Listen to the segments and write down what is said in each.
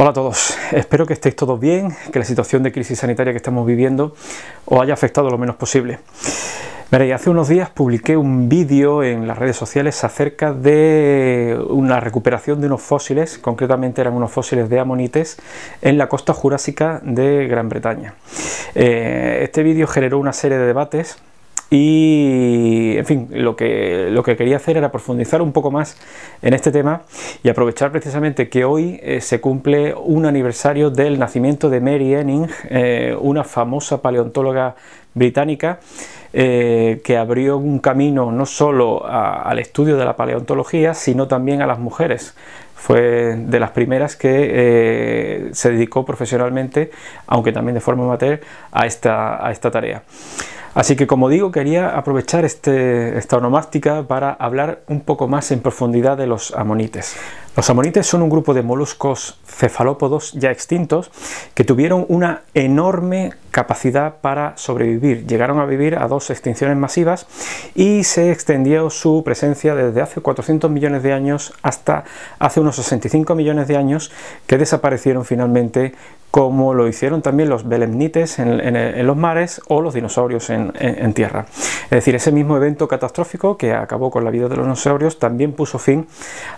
Hola a todos, espero que estéis todos bien, que la situación de crisis sanitaria que estamos viviendo os haya afectado lo menos posible. Veréis, hace unos días publiqué un vídeo en las redes sociales acerca de una recuperación de unos fósiles, concretamente eran unos fósiles de amonites, en la costa jurásica de Gran Bretaña. Eh, este vídeo generó una serie de debates y, en fin, lo que, lo que quería hacer era profundizar un poco más en este tema y aprovechar precisamente que hoy eh, se cumple un aniversario del nacimiento de Mary Enning, eh, una famosa paleontóloga británica eh, que abrió un camino no solo al estudio de la paleontología, sino también a las mujeres fue de las primeras que se dedicó profesionalmente, aunque también de forma amateur, a esta, a esta tarea. Así que como digo, quería aprovechar este, esta onomástica para hablar un poco más en profundidad de los amonites. Los amonites son un grupo de moluscos cefalópodos ya extintos que tuvieron una enorme capacidad para sobrevivir. Llegaron a vivir a dos extinciones masivas y se extendió su presencia desde hace 400 millones de años hasta hace unos 65 millones de años que desaparecieron finalmente como lo hicieron también los belemnites en, los mares o los dinosaurios en, en, tierra. Es decir, ese mismo evento catastrófico que acabó con la vida de los dinosaurios también puso fin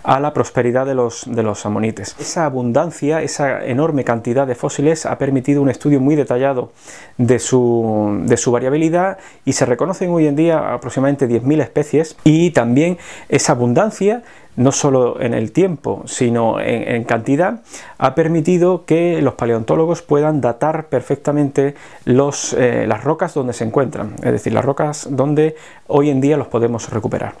a la prosperidad de de los, de los amonites. Esa abundancia, esa enorme cantidad de fósiles ha permitido un estudio muy detallado de su, de su variabilidad y se reconocen hoy en día aproximadamente 10.000 especies y también esa abundancia no solo en el tiempo, sino en, cantidad, ha permitido que los paleontólogos puedan datar perfectamente los, eh, las rocas donde se encuentran, es decir, las rocas donde hoy en día los podemos recuperar.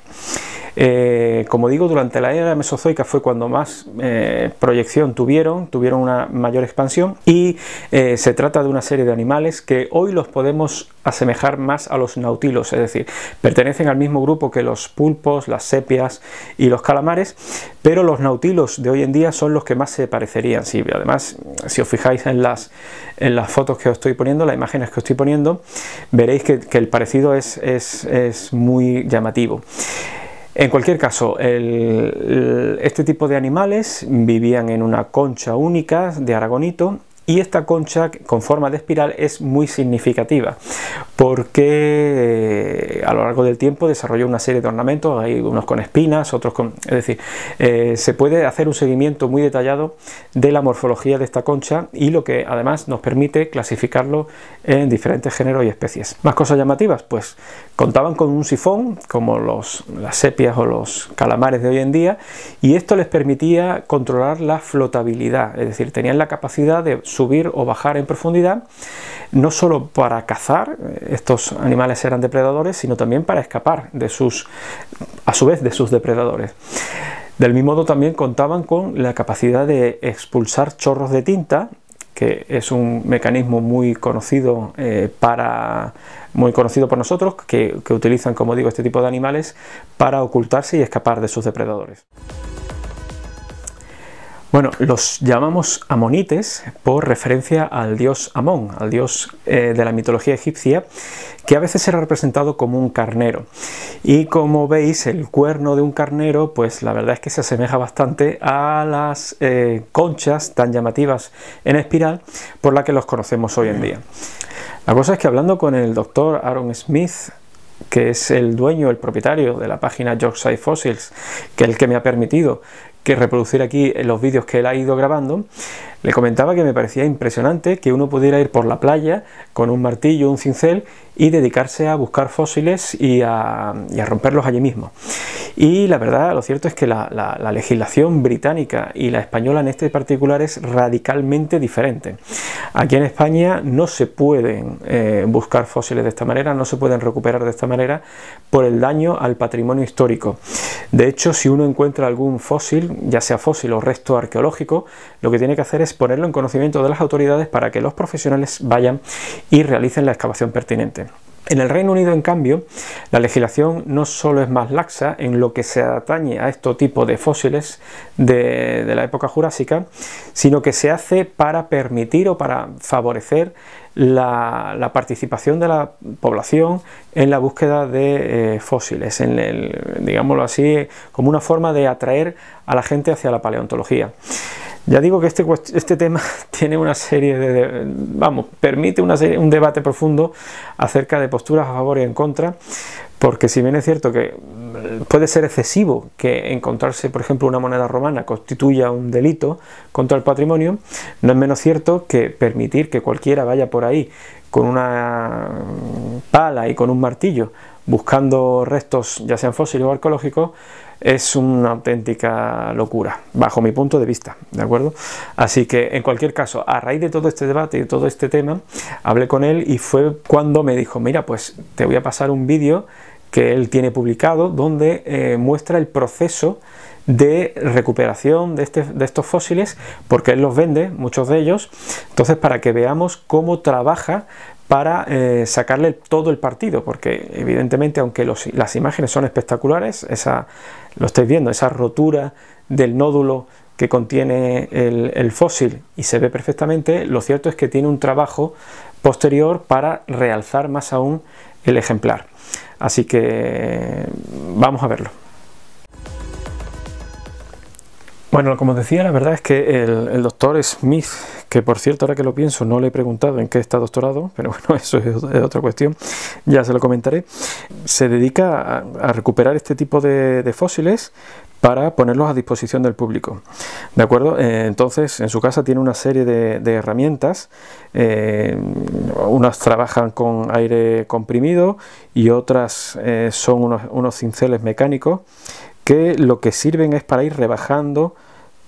Eh, como digo, durante la era mesozoica fue cuando más eh, proyección tuvieron, tuvieron una mayor expansión y se trata de una serie de animales que hoy los podemos asemejar más a los nautilos, es decir, pertenecen al mismo grupo que los pulpos, las sepias y los calamares, pero los nautilos de hoy en día son los que más se parecerían. Sí, además, si os fijáis en las, en las fotos que os estoy poniendo, las imágenes que os estoy poniendo, veréis que, el parecido es, es, es muy llamativo. En cualquier caso, este tipo de animales vivían en una concha única de aragonito y esta concha con forma de espiral es muy significativa porque eh, a lo largo del tiempo desarrolló una serie de ornamentos, hay unos con espinas, otros con... Es decir, eh, se puede hacer un seguimiento muy detallado de la morfología de esta concha y lo que además nos permite clasificarlo en diferentes géneros y especies. Más cosas llamativas, pues contaban con un sifón, como los, las sepias o los calamares de hoy en día, y esto les permitía controlar la flotabilidad, es decir, tenían la capacidad de subir o bajar en profundidad, no solo para cazar, eh, estos animales eran depredadores, sino también para escapar de sus, a su vez, de sus depredadores. Del mismo modo también contaban con la capacidad de expulsar chorros de tinta, que es un mecanismo muy conocido eh, para muy conocido por nosotros, que utilizan, como digo, este tipo de animales para ocultarse y escapar de sus depredadores. Bueno, los llamamos amonites por referencia al dios Amón, al dios eh, de la mitología egipcia, que a veces era representado como un carnero. Y como veis, el cuerno de un carnero, pues la verdad es que se asemeja bastante a las eh, conchas tan llamativas en espiral por la que los conocemos hoy en día. La cosa es que hablando con el doctor Aaron Smith, que es el dueño, el propietario de la página Yorkshire Fossils, que es el que me ha permitido que reproducir aquí los vídeos que él ha ido grabando le comentaba que me parecía impresionante que uno pudiera ir por la playa con un martillo, un cincel y dedicarse a buscar fósiles y a, romperlos allí mismo. Y la verdad, lo cierto es que la, legislación británica y la española en este particular es radicalmente diferente. Aquí en España no se pueden eh, buscar fósiles de esta manera, no se pueden recuperar de esta manera por el daño al patrimonio histórico. De hecho, si uno encuentra algún fósil, ya sea fósil o resto arqueológico, lo que tiene que hacer es ponerlo en conocimiento de las autoridades para que los profesionales vayan y realicen la excavación pertinente. En el Reino Unido, en cambio, la legislación no solo es más laxa en lo que se atañe a este tipo de fósiles de la época jurásica, sino que se hace para permitir o para favorecer la, participación de la población en la búsqueda de eh, fósiles, en el, digámoslo así, como una forma de atraer a la gente hacia la paleontología. Ya digo que este, este tema tiene una serie de, vamos, permite una serie, un debate profundo acerca de posturas a favor y en contra, porque si bien es cierto que mm, puede ser excesivo que encontrarse, por ejemplo, una moneda romana constituya un delito contra el patrimonio, no es menos cierto que permitir que cualquiera vaya por ahí con una mm, pala y con un martillo buscando restos, ya sean fósiles o arqueológicos, es una auténtica locura, bajo mi punto de vista, ¿de acuerdo? Así que, en cualquier caso, a raíz de todo este debate y de todo este tema, hablé con él y fue cuando me dijo, mira, pues te voy a pasar un vídeo que él tiene publicado, donde eh, muestra el proceso de recuperación de, este, de, estos fósiles, porque él los vende, muchos de ellos, entonces para que veamos cómo trabaja para eh, sacarle todo el partido, porque evidentemente aunque las imágenes son espectaculares, esa, lo estáis viendo, esa rotura del nódulo que contiene el, el fósil y se ve perfectamente, lo cierto es que tiene un trabajo posterior para realzar más aún el ejemplar. Así que vamos a verlo. Bueno, como decía, la verdad es que el, doctor Smith, que por cierto, ahora que lo pienso, no le he preguntado en qué está doctorado, pero bueno, eso es otra cuestión, ya se lo comentaré se dedica a, recuperar este tipo de, fósiles para ponerlos a disposición del público. ¿De acuerdo? Eh, entonces, en su casa tiene una serie de, herramientas. Eh, unas trabajan con aire comprimido y otras eh, son unos, unos cinceles mecánicos que lo que sirven es para ir rebajando,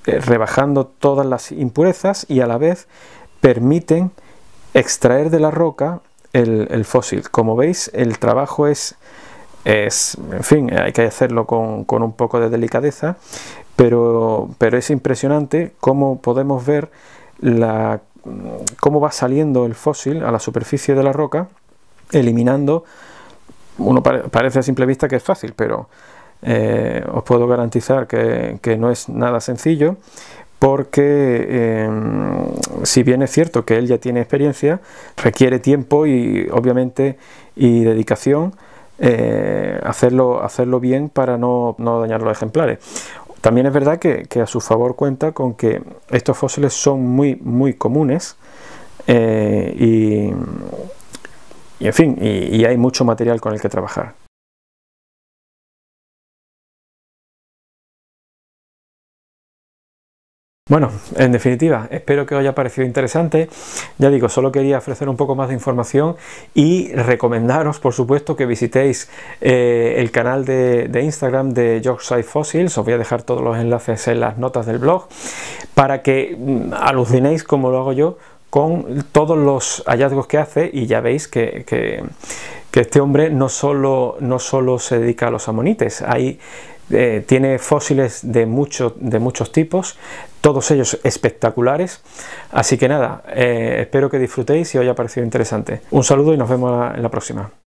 rebajando todas las impurezas y a la vez permiten extraer de la roca el, fósil. Como veis, el trabajo es, es en fin, hay que hacerlo con, con un poco de delicadeza, pero, pero es impresionante cómo podemos ver la, cómo va saliendo el fósil a la superficie de la roca, eliminando, uno parece a simple vista que es fácil, pero eh, os puedo garantizar que, que, no es nada sencillo, porque em, si bien es cierto que él ya tiene experiencia, requiere tiempo y obviamente y dedicación eh, hacerlo, hacerlo bien para no, dañar los ejemplares. También es verdad que, a su favor cuenta con que estos fósiles son muy, muy comunes eh, y, en fin, y hay mucho material con el que trabajar. Bueno, en definitiva, espero que os haya parecido interesante. Ya digo, solo quería ofrecer un poco más de información y recomendaros, por supuesto, que visitéis eh, el canal de, Instagram de Yorkshire Fossils. Os voy a dejar todos los enlaces en las notas del blog para que mm, alucinéis como lo hago yo con todos los hallazgos que hace y ya veis que, este hombre no solo, no solo se dedica a los amonites, hay eh, tiene fósiles de, de muchos tipos, todos ellos espectaculares. Así que nada, eh, espero que disfrutéis y os haya parecido interesante. Un saludo y nos vemos en la próxima.